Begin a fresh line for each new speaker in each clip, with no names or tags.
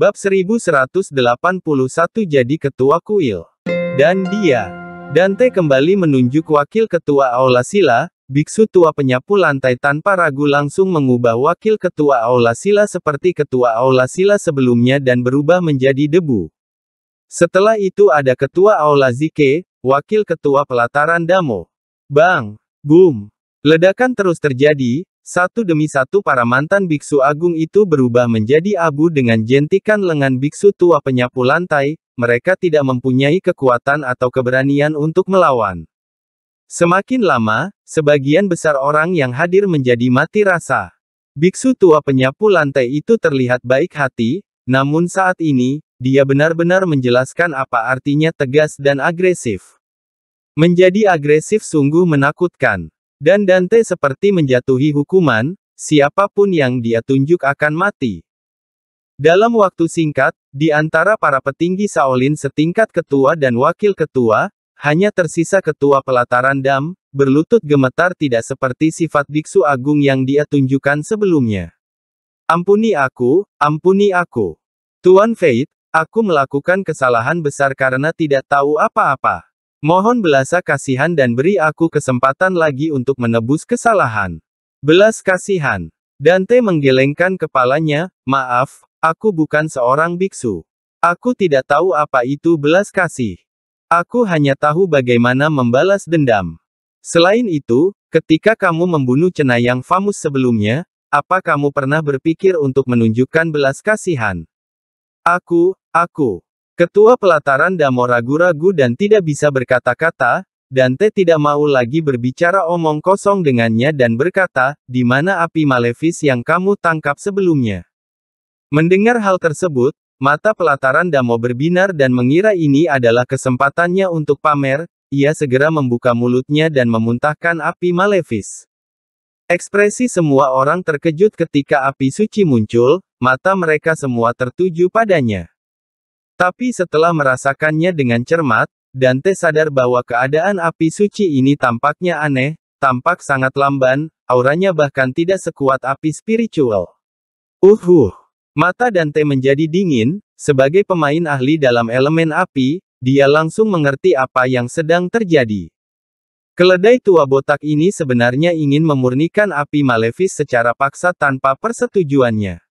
Bab 1181 jadi ketua kuil. Dan dia, Dante kembali menunjuk wakil ketua aula sila biksu tua penyapu lantai tanpa ragu langsung mengubah wakil ketua aula sila seperti ketua aula sila sebelumnya dan berubah menjadi debu. Setelah itu ada ketua aula zike wakil ketua pelataran Damo. Bang! Boom! Ledakan terus terjadi, satu demi satu para mantan biksu agung itu berubah menjadi abu dengan jentikan lengan biksu tua penyapu lantai, mereka tidak mempunyai kekuatan atau keberanian untuk melawan. Semakin lama, sebagian besar orang yang hadir menjadi mati rasa. Biksu tua penyapu lantai itu terlihat baik hati, namun saat ini, dia benar-benar menjelaskan apa artinya tegas dan agresif. Menjadi agresif sungguh menakutkan. Dan Dante seperti menjatuhi hukuman, siapapun yang dia tunjuk akan mati. Dalam waktu singkat, di antara para petinggi Saolin setingkat ketua dan wakil ketua, hanya tersisa ketua pelataran dam, berlutut gemetar tidak seperti sifat biksu agung yang dia tunjukkan sebelumnya. Ampuni aku, ampuni aku. Tuan Faith, aku melakukan kesalahan besar karena tidak tahu apa-apa. Mohon belas kasihan dan beri aku kesempatan lagi untuk menebus kesalahan. Belas kasihan. Dante menggelengkan kepalanya, maaf, aku bukan seorang biksu. Aku tidak tahu apa itu belas kasih. Aku hanya tahu bagaimana membalas dendam. Selain itu, ketika kamu membunuh cenayang Famus sebelumnya, apa kamu pernah berpikir untuk menunjukkan belas kasihan? Aku, aku. Ketua pelataran Damo ragu-ragu dan tidak bisa berkata-kata, Dante tidak mau lagi berbicara omong kosong dengannya dan berkata, di mana api malefis yang kamu tangkap sebelumnya. Mendengar hal tersebut, mata pelataran Damo berbinar dan mengira ini adalah kesempatannya untuk pamer, ia segera membuka mulutnya dan memuntahkan api malefis. Ekspresi semua orang terkejut ketika api suci muncul, mata mereka semua tertuju padanya. Tapi setelah merasakannya dengan cermat, Dante sadar bahwa keadaan api suci ini tampaknya aneh, tampak sangat lamban, auranya bahkan tidak sekuat api spiritual. Uhuh. Mata Dante menjadi dingin, sebagai pemain ahli dalam elemen api, dia langsung mengerti apa yang sedang terjadi. Keledai tua botak ini sebenarnya ingin memurnikan api malefis secara paksa tanpa persetujuannya.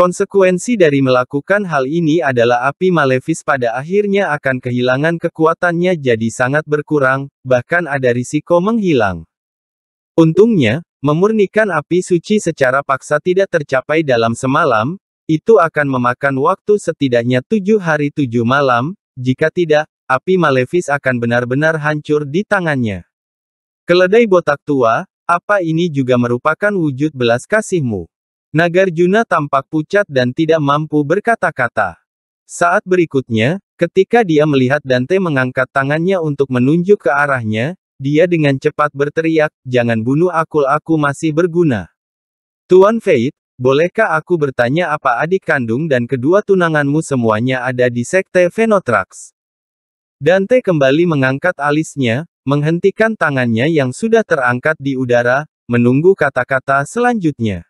Konsekuensi dari melakukan hal ini adalah api malevis pada akhirnya akan kehilangan kekuatannya jadi sangat berkurang, bahkan ada risiko menghilang. Untungnya, memurnikan api suci secara paksa tidak tercapai dalam semalam, itu akan memakan waktu setidaknya tujuh hari tujuh malam, jika tidak, api malevis akan benar-benar hancur di tangannya. Keledai botak tua, apa ini juga merupakan wujud belas kasihmu? Nagarjuna tampak pucat dan tidak mampu berkata-kata. Saat berikutnya, ketika dia melihat Dante mengangkat tangannya untuk menunjuk ke arahnya, dia dengan cepat berteriak, jangan bunuh aku! aku masih berguna. Tuan Faith, bolehkah aku bertanya apa adik kandung dan kedua tunanganmu semuanya ada di sekte Venotrax? Dante kembali mengangkat alisnya, menghentikan tangannya yang sudah terangkat di udara, menunggu kata-kata selanjutnya.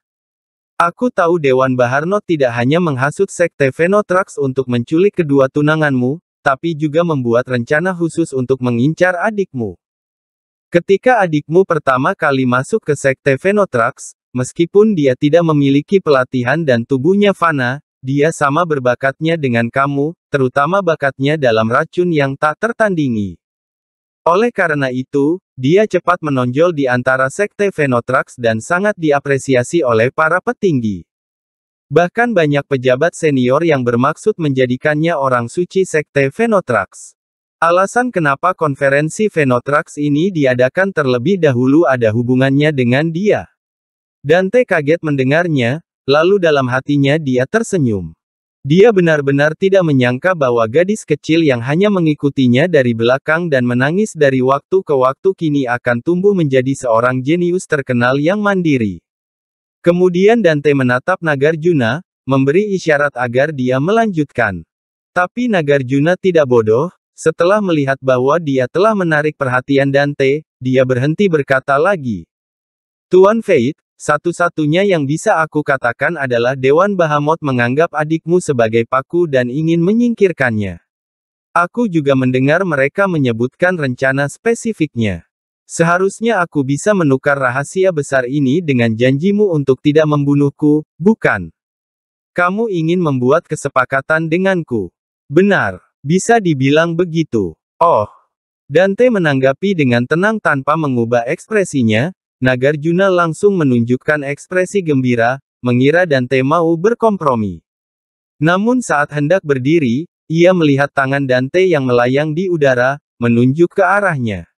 Aku tahu Dewan Baharno tidak hanya menghasut sekte Venotrax untuk menculik kedua tunanganmu, tapi juga membuat rencana khusus untuk mengincar adikmu. Ketika adikmu pertama kali masuk ke sekte Venotrax, meskipun dia tidak memiliki pelatihan dan tubuhnya fana, dia sama berbakatnya dengan kamu, terutama bakatnya dalam racun yang tak tertandingi. Oleh karena itu, dia cepat menonjol di antara sekte Venotrax dan sangat diapresiasi oleh para petinggi. Bahkan banyak pejabat senior yang bermaksud menjadikannya orang suci sekte Venotrax. Alasan kenapa konferensi Venotrax ini diadakan terlebih dahulu ada hubungannya dengan dia. Dante kaget mendengarnya, lalu dalam hatinya dia tersenyum. Dia benar-benar tidak menyangka bahwa gadis kecil yang hanya mengikutinya dari belakang dan menangis dari waktu ke waktu kini akan tumbuh menjadi seorang jenius terkenal yang mandiri. Kemudian Dante menatap Nagarjuna, memberi isyarat agar dia melanjutkan. Tapi Nagarjuna tidak bodoh, setelah melihat bahwa dia telah menarik perhatian Dante, dia berhenti berkata lagi. Tuan Faith, satu-satunya yang bisa aku katakan adalah Dewan Bahamut menganggap adikmu sebagai paku dan ingin menyingkirkannya. Aku juga mendengar mereka menyebutkan rencana spesifiknya. Seharusnya aku bisa menukar rahasia besar ini dengan janjimu untuk tidak membunuhku, bukan? Kamu ingin membuat kesepakatan denganku. Benar, bisa dibilang begitu. Oh, Dante menanggapi dengan tenang tanpa mengubah ekspresinya, Nagarjuna langsung menunjukkan ekspresi gembira, mengira dan Temau berkompromi. Namun saat hendak berdiri, ia melihat tangan Dante yang melayang di udara, menunjuk ke arahnya.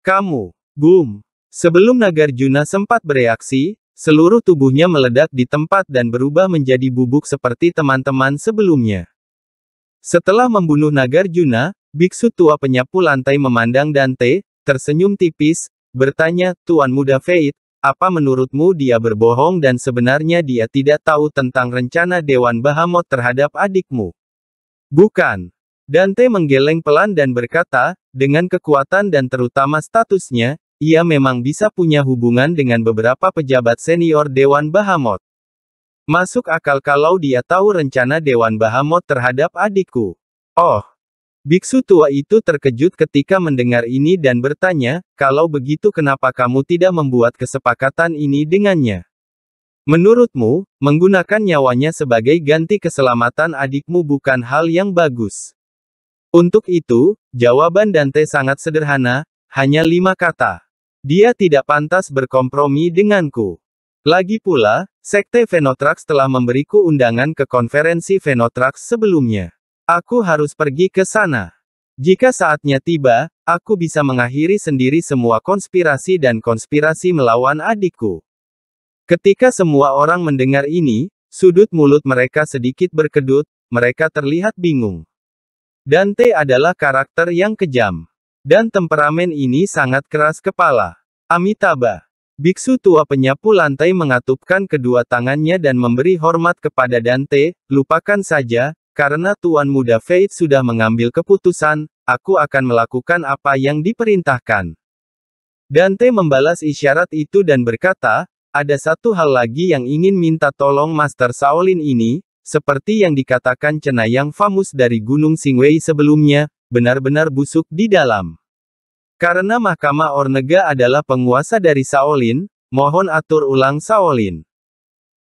Kamu, boom. Sebelum Nagarjuna sempat bereaksi, seluruh tubuhnya meledak di tempat dan berubah menjadi bubuk seperti teman-teman sebelumnya. Setelah membunuh Nagarjuna, biksu tua penyapu lantai memandang Dante, tersenyum tipis, Bertanya, Tuan Muda Faith, apa menurutmu dia berbohong dan sebenarnya dia tidak tahu tentang rencana Dewan bahamot terhadap adikmu? Bukan. Dante menggeleng pelan dan berkata, dengan kekuatan dan terutama statusnya, ia memang bisa punya hubungan dengan beberapa pejabat senior Dewan bahamot Masuk akal kalau dia tahu rencana Dewan bahamot terhadap adikku. Oh, Biksu tua itu terkejut ketika mendengar ini dan bertanya, kalau begitu kenapa kamu tidak membuat kesepakatan ini dengannya? Menurutmu, menggunakan nyawanya sebagai ganti keselamatan adikmu bukan hal yang bagus. Untuk itu, jawaban Dante sangat sederhana, hanya lima kata. Dia tidak pantas berkompromi denganku. Lagi pula, Sekte Venotrax telah memberiku undangan ke konferensi Venotrax sebelumnya. Aku harus pergi ke sana. Jika saatnya tiba, aku bisa mengakhiri sendiri semua konspirasi dan konspirasi melawan adikku. Ketika semua orang mendengar ini, sudut mulut mereka sedikit berkedut, mereka terlihat bingung. Dante adalah karakter yang kejam. Dan temperamen ini sangat keras kepala. Amitabha. Biksu tua penyapu lantai mengatupkan kedua tangannya dan memberi hormat kepada Dante, lupakan saja, karena Tuan Muda Faith sudah mengambil keputusan, aku akan melakukan apa yang diperintahkan. Dante membalas isyarat itu dan berkata, ada satu hal lagi yang ingin minta tolong Master Shaolin ini, seperti yang dikatakan Cenayang Famus dari Gunung Singwei sebelumnya, benar-benar busuk di dalam. Karena Mahkamah Ornega adalah penguasa dari Shaolin, mohon atur ulang Shaolin.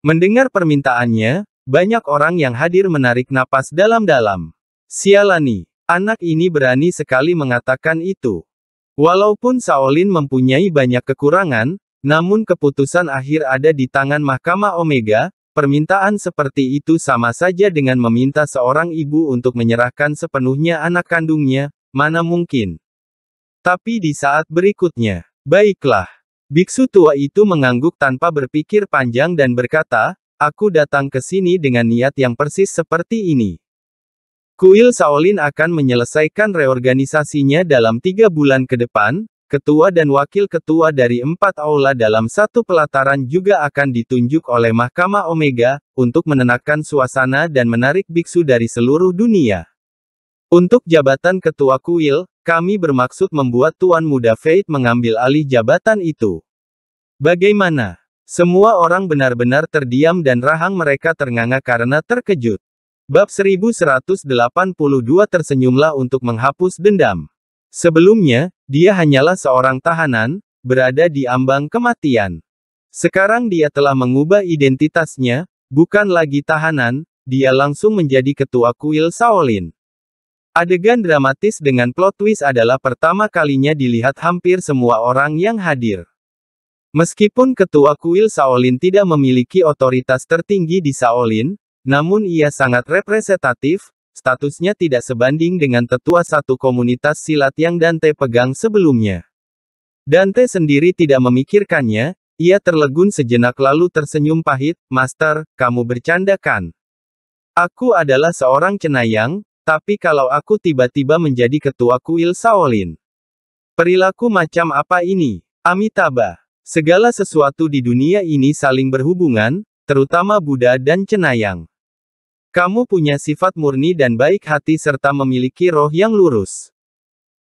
Mendengar permintaannya, banyak orang yang hadir menarik napas dalam-dalam. Sialani, anak ini berani sekali mengatakan itu. Walaupun Shaolin mempunyai banyak kekurangan, namun keputusan akhir ada di tangan Mahkamah Omega, permintaan seperti itu sama saja dengan meminta seorang ibu untuk menyerahkan sepenuhnya anak kandungnya, mana mungkin. Tapi di saat berikutnya, baiklah. Biksu tua itu mengangguk tanpa berpikir panjang dan berkata, Aku datang ke sini dengan niat yang persis seperti ini. Kuil Shaolin akan menyelesaikan reorganisasinya dalam tiga bulan ke depan, ketua dan wakil ketua dari empat aula dalam satu pelataran juga akan ditunjuk oleh Mahkamah Omega, untuk menenangkan suasana dan menarik biksu dari seluruh dunia. Untuk jabatan ketua kuil, kami bermaksud membuat Tuan Muda Fate mengambil alih jabatan itu. Bagaimana? Semua orang benar-benar terdiam dan rahang mereka ternganga karena terkejut. Bab 1182 tersenyumlah untuk menghapus dendam. Sebelumnya, dia hanyalah seorang tahanan, berada di ambang kematian. Sekarang dia telah mengubah identitasnya, bukan lagi tahanan, dia langsung menjadi ketua kuil Shaolin. Adegan dramatis dengan plot twist adalah pertama kalinya dilihat hampir semua orang yang hadir. Meskipun ketua kuil Shaolin tidak memiliki otoritas tertinggi di Shaolin, namun ia sangat representatif, statusnya tidak sebanding dengan tetua satu komunitas silat yang Dante pegang sebelumnya. Dante sendiri tidak memikirkannya, ia terlegun sejenak lalu tersenyum pahit, Master, kamu bercandakan. Aku adalah seorang cenayang, tapi kalau aku tiba-tiba menjadi ketua kuil Shaolin. Perilaku macam apa ini? Amitabha. Segala sesuatu di dunia ini saling berhubungan, terutama Buddha dan Cenayang. Kamu punya sifat murni dan baik hati serta memiliki roh yang lurus.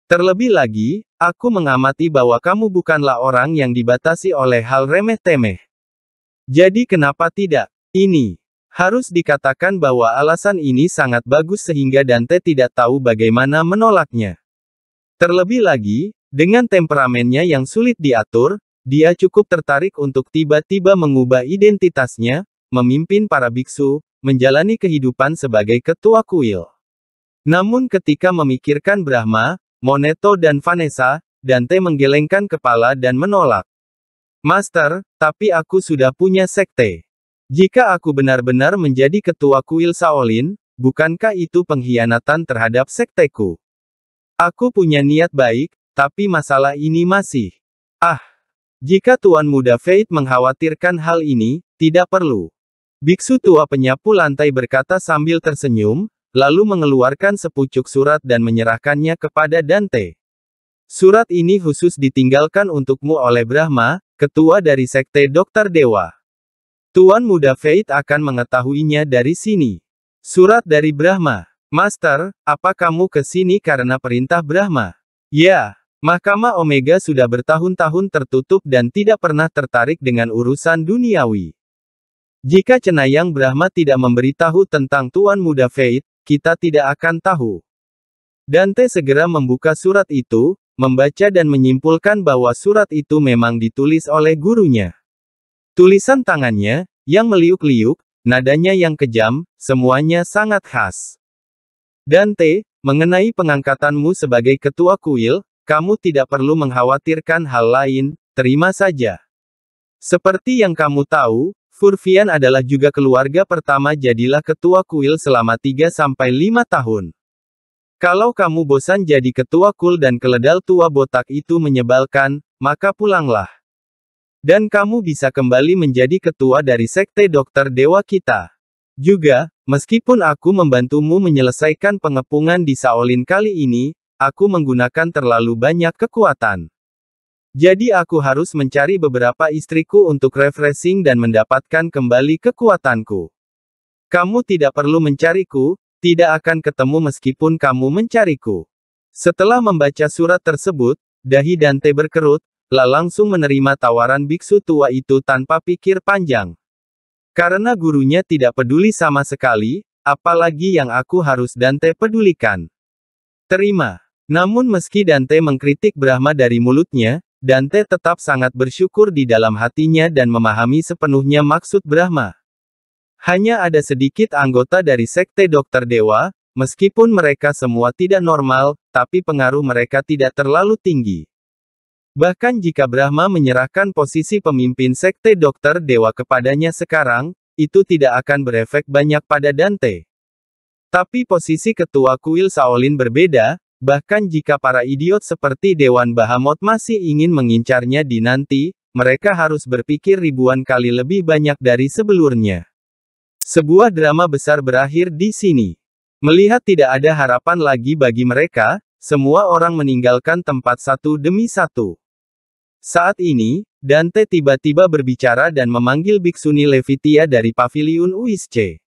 Terlebih lagi, aku mengamati bahwa kamu bukanlah orang yang dibatasi oleh hal remeh-temeh. Jadi kenapa tidak? Ini harus dikatakan bahwa alasan ini sangat bagus sehingga Dante tidak tahu bagaimana menolaknya. Terlebih lagi, dengan temperamennya yang sulit diatur, dia cukup tertarik untuk tiba-tiba mengubah identitasnya, memimpin para biksu, menjalani kehidupan sebagai ketua kuil. Namun ketika memikirkan Brahma, Moneto dan Vanessa, Dante menggelengkan kepala dan menolak. Master, tapi aku sudah punya sekte. Jika aku benar-benar menjadi ketua kuil Shaolin, bukankah itu pengkhianatan terhadap sekteku? Aku punya niat baik, tapi masalah ini masih. Ah, jika Tuan Muda Faith mengkhawatirkan hal ini, tidak perlu. Biksu tua penyapu lantai berkata sambil tersenyum, lalu mengeluarkan sepucuk surat dan menyerahkannya kepada Dante. Surat ini khusus ditinggalkan untukmu oleh Brahma, ketua dari sekte Dokter Dewa. Tuan Muda Faith akan mengetahuinya dari sini. Surat dari Brahma. Master, apa kamu ke sini karena perintah Brahma? Ya, Mahkamah Omega sudah bertahun-tahun tertutup dan tidak pernah tertarik dengan urusan duniawi. Jika Cenayang Brahma tidak memberitahu tentang Tuan Muda Fate, kita tidak akan tahu. Dante segera membuka surat itu, membaca dan menyimpulkan bahwa surat itu memang ditulis oleh gurunya. Tulisan tangannya, yang meliuk-liuk, nadanya yang kejam, semuanya sangat khas. Dante, mengenai pengangkatanmu sebagai ketua kuil, kamu tidak perlu mengkhawatirkan hal lain, terima saja. Seperti yang kamu tahu, Furfian adalah juga keluarga pertama jadilah ketua kuil selama 3-5 tahun. Kalau kamu bosan jadi ketua kuil dan keledal tua botak itu menyebalkan, maka pulanglah. Dan kamu bisa kembali menjadi ketua dari sekte dokter dewa kita. Juga, meskipun aku membantumu menyelesaikan pengepungan di Saolin kali ini, Aku menggunakan terlalu banyak kekuatan. Jadi aku harus mencari beberapa istriku untuk refreshing dan mendapatkan kembali kekuatanku. Kamu tidak perlu mencariku, tidak akan ketemu meskipun kamu mencariku. Setelah membaca surat tersebut, dahi Dante berkerut, La langsung menerima tawaran biksu tua itu tanpa pikir panjang. Karena gurunya tidak peduli sama sekali, apalagi yang aku harus Dante pedulikan. Terima. Namun meski Dante mengkritik Brahma dari mulutnya, Dante tetap sangat bersyukur di dalam hatinya dan memahami sepenuhnya maksud Brahma. Hanya ada sedikit anggota dari sekte dokter dewa, meskipun mereka semua tidak normal, tapi pengaruh mereka tidak terlalu tinggi. Bahkan jika Brahma menyerahkan posisi pemimpin sekte dokter dewa kepadanya sekarang, itu tidak akan berefek banyak pada Dante. Tapi posisi ketua kuil Saolin berbeda, Bahkan jika para idiot seperti Dewan Bahamot masih ingin mengincarnya di nanti, mereka harus berpikir ribuan kali lebih banyak dari sebelumnya. Sebuah drama besar berakhir di sini. Melihat tidak ada harapan lagi bagi mereka, semua orang meninggalkan tempat satu demi satu. Saat ini, Dante tiba-tiba berbicara dan memanggil Biksuni Levitia dari paviliun Uisce.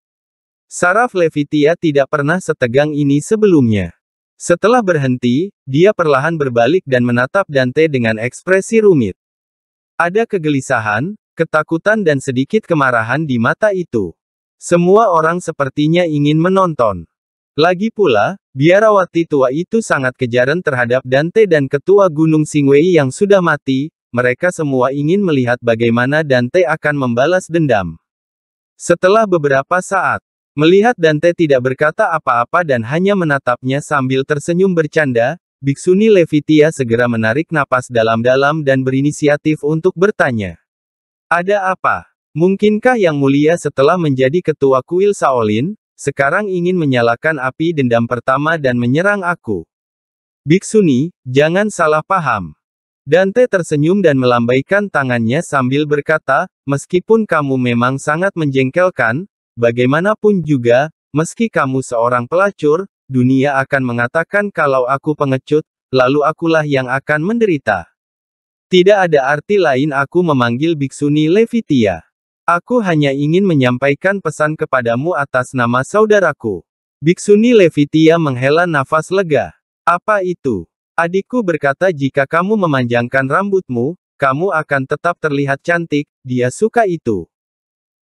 Saraf Levitia tidak pernah setegang ini sebelumnya. Setelah berhenti, dia perlahan berbalik dan menatap Dante dengan ekspresi rumit. Ada kegelisahan, ketakutan dan sedikit kemarahan di mata itu. Semua orang sepertinya ingin menonton. Lagi pula, biarawati tua itu sangat kejaran terhadap Dante dan ketua Gunung Singwei yang sudah mati, mereka semua ingin melihat bagaimana Dante akan membalas dendam. Setelah beberapa saat, Melihat Dante tidak berkata apa-apa dan hanya menatapnya sambil tersenyum bercanda, Biksuni Levitia segera menarik napas dalam-dalam dan berinisiatif untuk bertanya. Ada apa? Mungkinkah yang mulia setelah menjadi ketua kuil Saolin, sekarang ingin menyalakan api dendam pertama dan menyerang aku? Biksuni, jangan salah paham. Dante tersenyum dan melambaikan tangannya sambil berkata, meskipun kamu memang sangat menjengkelkan, Bagaimanapun juga, meski kamu seorang pelacur, dunia akan mengatakan kalau aku pengecut, lalu akulah yang akan menderita. Tidak ada arti lain aku memanggil biksuni Levitia. Aku hanya ingin menyampaikan pesan kepadamu atas nama saudaraku. Biksuni Levitia menghela nafas lega. Apa itu? Adikku berkata jika kamu memanjangkan rambutmu, kamu akan tetap terlihat cantik, dia suka itu.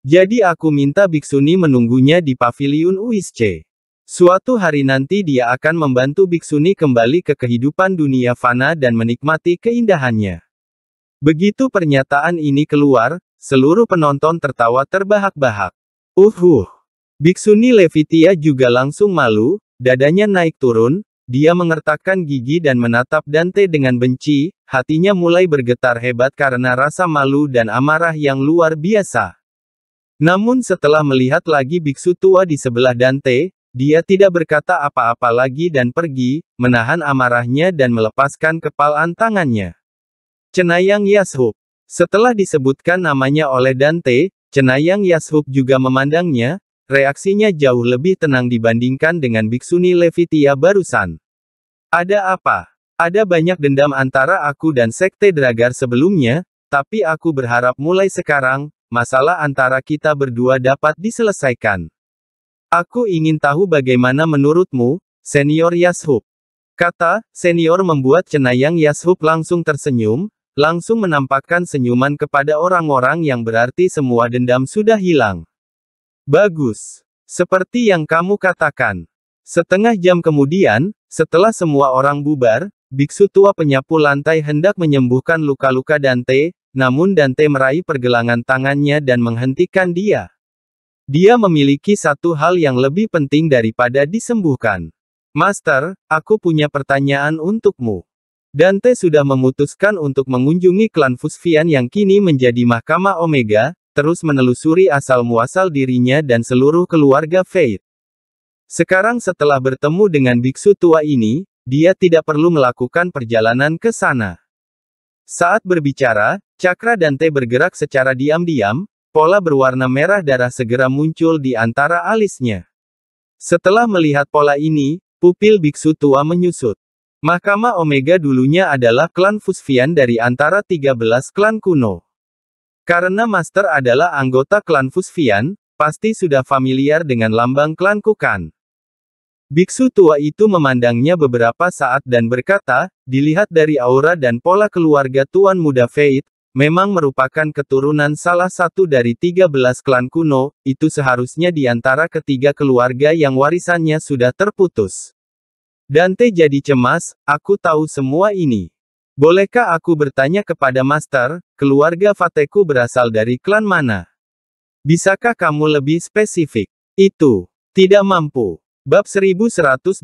Jadi aku minta Biksuni menunggunya di paviliun UISC. Suatu hari nanti dia akan membantu Biksuni kembali ke kehidupan dunia fana dan menikmati keindahannya. Begitu pernyataan ini keluar, seluruh penonton tertawa terbahak-bahak. Uhuh. Biksuni Levitia juga langsung malu, dadanya naik turun, dia mengertakkan gigi dan menatap Dante dengan benci, hatinya mulai bergetar hebat karena rasa malu dan amarah yang luar biasa. Namun setelah melihat lagi biksu tua di sebelah Dante, dia tidak berkata apa-apa lagi dan pergi, menahan amarahnya dan melepaskan kepalan tangannya. Cenayang Yashub. Setelah disebutkan namanya oleh Dante, Cenayang Yashub juga memandangnya, reaksinya jauh lebih tenang dibandingkan dengan biksuni Levitia barusan. Ada apa? Ada banyak dendam antara aku dan Sekte Dragar sebelumnya, tapi aku berharap mulai sekarang, masalah antara kita berdua dapat diselesaikan. Aku ingin tahu bagaimana menurutmu, senior Yashub. Kata, senior membuat cenayang Yashub langsung tersenyum, langsung menampakkan senyuman kepada orang-orang yang berarti semua dendam sudah hilang. Bagus. Seperti yang kamu katakan. Setengah jam kemudian, setelah semua orang bubar, biksu tua penyapu lantai hendak menyembuhkan luka-luka Dante, namun Dante meraih pergelangan tangannya dan menghentikan dia. Dia memiliki satu hal yang lebih penting daripada disembuhkan. Master, aku punya pertanyaan untukmu. Dante sudah memutuskan untuk mengunjungi klan Fusfian yang kini menjadi mahkamah Omega, terus menelusuri asal-muasal dirinya dan seluruh keluarga Faith. Sekarang setelah bertemu dengan biksu tua ini, dia tidak perlu melakukan perjalanan ke sana. Saat berbicara, Cakra Dante bergerak secara diam-diam, pola berwarna merah darah segera muncul di antara alisnya. Setelah melihat pola ini, pupil biksu tua menyusut. Mahkamah Omega dulunya adalah klan Fusfian dari antara 13 klan kuno. Karena Master adalah anggota klan Fusfian, pasti sudah familiar dengan lambang klan Kukan. Biksu tua itu memandangnya beberapa saat dan berkata, dilihat dari aura dan pola keluarga Tuan Muda Feit, memang merupakan keturunan salah satu dari tiga belas klan kuno, itu seharusnya di antara ketiga keluarga yang warisannya sudah terputus. Dante jadi cemas, aku tahu semua ini. Bolehkah aku bertanya kepada Master, keluarga Fateku berasal dari klan mana? Bisakah kamu lebih spesifik? Itu, tidak mampu. Bab 1183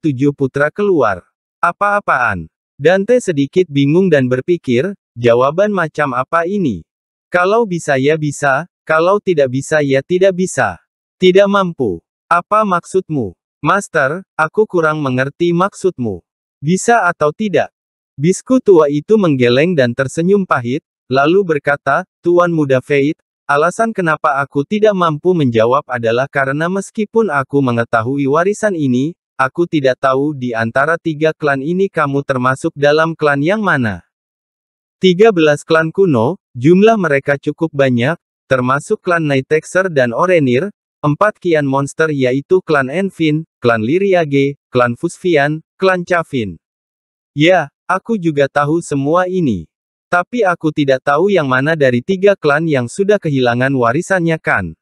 Tujuh Putra Keluar. Apa-apaan? Dante sedikit bingung dan berpikir, Jawaban macam apa ini? Kalau bisa ya bisa, kalau tidak bisa ya tidak bisa. Tidak mampu. Apa maksudmu? Master, aku kurang mengerti maksudmu. Bisa atau tidak? Bisku tua itu menggeleng dan tersenyum pahit, lalu berkata, Tuan Muda Feit, alasan kenapa aku tidak mampu menjawab adalah karena meskipun aku mengetahui warisan ini, aku tidak tahu di antara tiga klan ini kamu termasuk dalam klan yang mana. 13 klan kuno, jumlah mereka cukup banyak, termasuk klan Nitexer dan Orenir, Empat kian monster yaitu klan Enfin, klan Liriage, klan Fusvian, klan Chavin. Ya, aku juga tahu semua ini. Tapi aku tidak tahu yang mana dari tiga klan yang sudah kehilangan warisannya kan.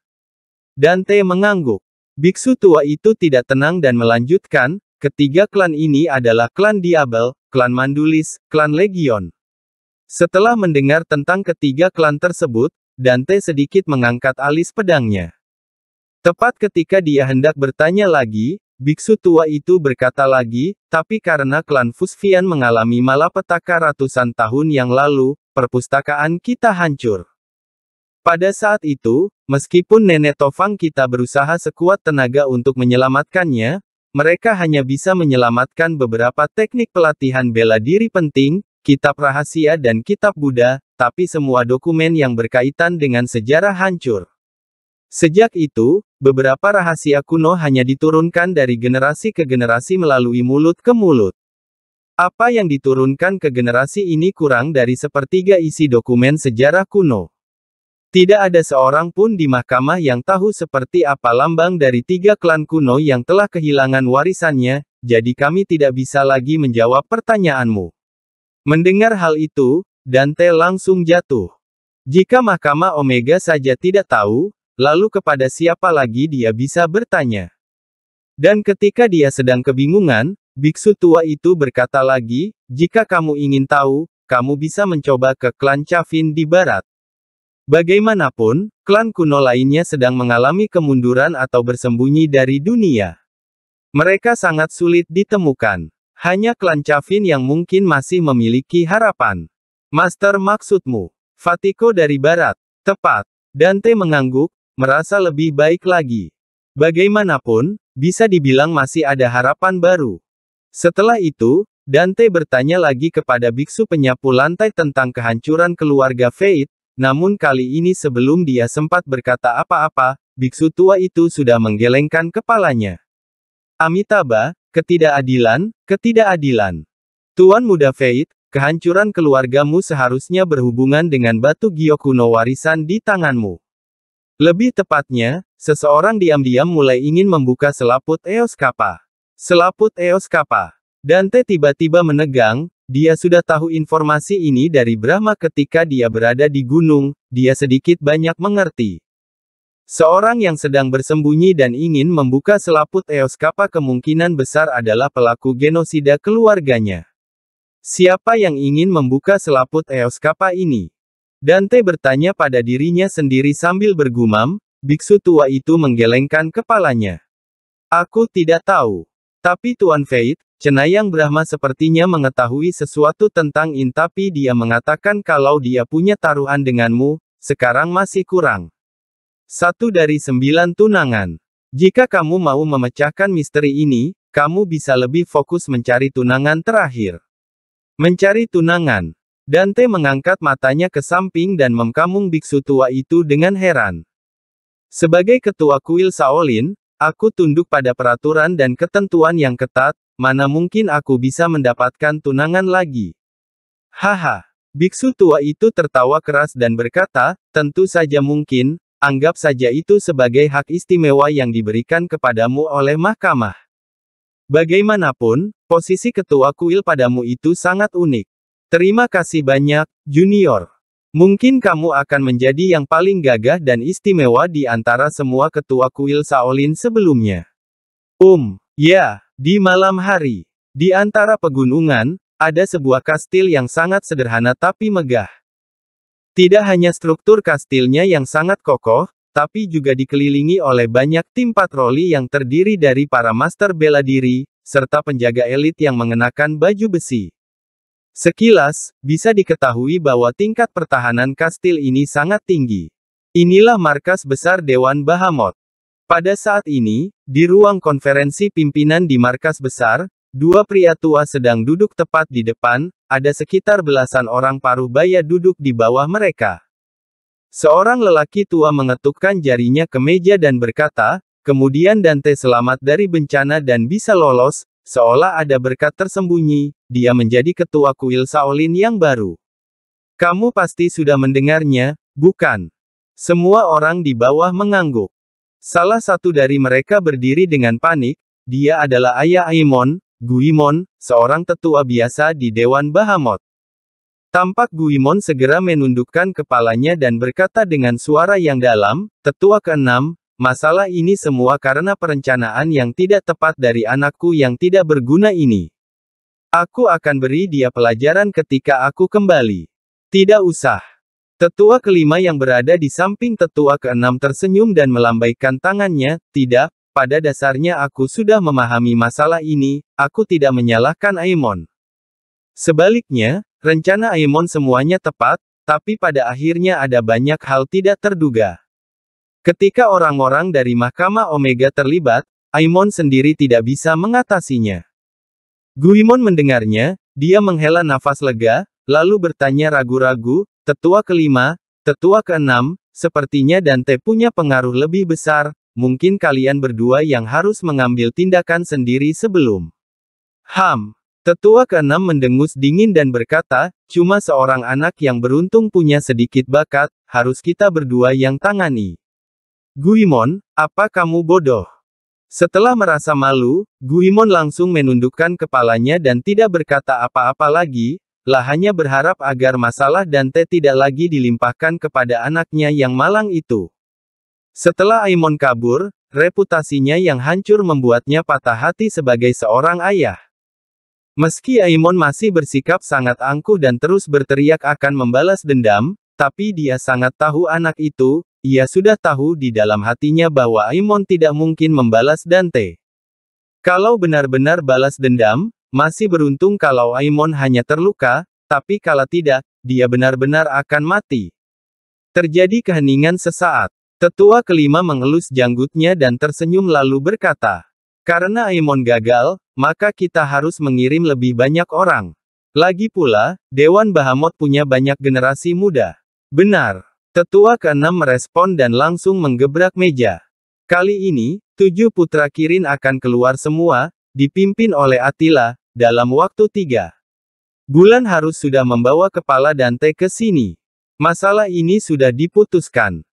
Dante mengangguk. Biksu tua itu tidak tenang dan melanjutkan, ketiga klan ini adalah klan Diabel, klan Mandulis, klan Legion. Setelah mendengar tentang ketiga klan tersebut, Dante sedikit mengangkat alis pedangnya. Tepat ketika dia hendak bertanya lagi, biksu tua itu berkata lagi, tapi karena klan Fusvian mengalami malapetaka ratusan tahun yang lalu, perpustakaan kita hancur. Pada saat itu, meskipun nenek Tofang kita berusaha sekuat tenaga untuk menyelamatkannya, mereka hanya bisa menyelamatkan beberapa teknik pelatihan bela diri penting, kitab rahasia dan kitab Buddha, tapi semua dokumen yang berkaitan dengan sejarah hancur. Sejak itu, beberapa rahasia kuno hanya diturunkan dari generasi ke generasi melalui mulut ke mulut. Apa yang diturunkan ke generasi ini kurang dari sepertiga isi dokumen sejarah kuno. Tidak ada seorang pun di mahkamah yang tahu seperti apa lambang dari tiga klan kuno yang telah kehilangan warisannya, jadi kami tidak bisa lagi menjawab pertanyaanmu. Mendengar hal itu, Dante langsung jatuh. Jika Mahkamah Omega saja tidak tahu, lalu kepada siapa lagi dia bisa bertanya? Dan ketika dia sedang kebingungan, biksu tua itu berkata lagi, "Jika kamu ingin tahu, kamu bisa mencoba ke klan Chavin di barat." Bagaimanapun, klan kuno lainnya sedang mengalami kemunduran atau bersembunyi dari dunia. Mereka sangat sulit ditemukan. Hanya klan Cavin yang mungkin masih memiliki harapan. Master maksudmu? Fatiko dari barat. Tepat. Dante mengangguk, merasa lebih baik lagi. Bagaimanapun, bisa dibilang masih ada harapan baru. Setelah itu, Dante bertanya lagi kepada biksu penyapu lantai tentang kehancuran keluarga Fate, namun kali ini sebelum dia sempat berkata apa-apa, biksu tua itu sudah menggelengkan kepalanya. Amitabha, Ketidakadilan, ketidakadilan. Tuan Muda Feit, kehancuran keluargamu seharusnya berhubungan dengan batu giok kuno warisan di tanganmu. Lebih tepatnya, seseorang diam-diam mulai ingin membuka selaput Eos Kappa. Selaput Eos Kappa. Dante tiba-tiba menegang, dia sudah tahu informasi ini dari Brahma ketika dia berada di gunung, dia sedikit banyak mengerti. Seorang yang sedang bersembunyi dan ingin membuka selaput Eos kemungkinan besar adalah pelaku genosida keluarganya. Siapa yang ingin membuka selaput Eos ini? Dante bertanya pada dirinya sendiri sambil bergumam, biksu tua itu menggelengkan kepalanya. Aku tidak tahu. Tapi Tuan Faith, Cenayang Brahma sepertinya mengetahui sesuatu tentang Intapi dia mengatakan kalau dia punya taruhan denganmu, sekarang masih kurang. Satu dari sembilan tunangan. Jika kamu mau memecahkan misteri ini, kamu bisa lebih fokus mencari tunangan terakhir. Mencari tunangan. Dante mengangkat matanya ke samping dan memkamung biksu tua itu dengan heran. Sebagai ketua kuil Shaolin, aku tunduk pada peraturan dan ketentuan yang ketat, mana mungkin aku bisa mendapatkan tunangan lagi. Haha. Biksu tua itu tertawa keras dan berkata, tentu saja mungkin, Anggap saja itu sebagai hak istimewa yang diberikan kepadamu oleh mahkamah. Bagaimanapun, posisi ketua kuil padamu itu sangat unik. Terima kasih banyak, Junior. Mungkin kamu akan menjadi yang paling gagah dan istimewa di antara semua ketua kuil saolin sebelumnya. Um, ya, di malam hari, di antara pegunungan, ada sebuah kastil yang sangat sederhana tapi megah. Tidak hanya struktur kastilnya yang sangat kokoh, tapi juga dikelilingi oleh banyak tim patroli yang terdiri dari para master bela diri, serta penjaga elit yang mengenakan baju besi. Sekilas, bisa diketahui bahwa tingkat pertahanan kastil ini sangat tinggi. Inilah markas besar Dewan Bahamut. Pada saat ini, di ruang konferensi pimpinan di markas besar, Dua pria tua sedang duduk tepat di depan, ada sekitar belasan orang paruh baya duduk di bawah mereka. Seorang lelaki tua mengetukkan jarinya ke meja dan berkata, kemudian Dante selamat dari bencana dan bisa lolos, seolah ada berkat tersembunyi, dia menjadi ketua kuil Saolin yang baru. Kamu pasti sudah mendengarnya, bukan? Semua orang di bawah mengangguk. Salah satu dari mereka berdiri dengan panik, dia adalah ayah Aimon, Guimon, seorang tetua biasa di Dewan Bahamot. Tampak Guimon segera menundukkan kepalanya dan berkata dengan suara yang dalam, Tetua keenam, masalah ini semua karena perencanaan yang tidak tepat dari anakku yang tidak berguna ini. Aku akan beri dia pelajaran ketika aku kembali. Tidak usah. Tetua kelima yang berada di samping tetua keenam tersenyum dan melambaikan tangannya, tidak, pada dasarnya aku sudah memahami masalah ini, aku tidak menyalahkan Aemon. Sebaliknya, rencana Aemon semuanya tepat, tapi pada akhirnya ada banyak hal tidak terduga. Ketika orang-orang dari Mahkamah Omega terlibat, Aemon sendiri tidak bisa mengatasinya. Guimon mendengarnya, dia menghela nafas lega, lalu bertanya ragu-ragu, tetua kelima, tetua keenam, sepertinya Dante punya pengaruh lebih besar, mungkin kalian berdua yang harus mengambil tindakan sendiri sebelum. Ham. Tetua keenam mendengus dingin dan berkata, cuma seorang anak yang beruntung punya sedikit bakat, harus kita berdua yang tangani. Guimon, apa kamu bodoh? Setelah merasa malu, Guimon langsung menundukkan kepalanya dan tidak berkata apa-apa lagi, lah hanya berharap agar masalah Dante tidak lagi dilimpahkan kepada anaknya yang malang itu. Setelah Aimon kabur, reputasinya yang hancur membuatnya patah hati sebagai seorang ayah. Meski Aimon masih bersikap sangat angkuh dan terus berteriak akan membalas dendam, tapi dia sangat tahu anak itu, ia sudah tahu di dalam hatinya bahwa Aimon tidak mungkin membalas Dante. Kalau benar-benar balas dendam, masih beruntung kalau Aimon hanya terluka, tapi kalau tidak, dia benar-benar akan mati. Terjadi keheningan sesaat. Tetua kelima mengelus janggutnya dan tersenyum lalu berkata, Karena Aemon gagal, maka kita harus mengirim lebih banyak orang. Lagi pula, Dewan Bahamot punya banyak generasi muda. Benar. Tetua keenam merespon dan langsung menggebrak meja. Kali ini, tujuh putra Kirin akan keluar semua, dipimpin oleh Attila, dalam waktu tiga. Bulan harus sudah membawa kepala Dante ke sini. Masalah ini sudah diputuskan.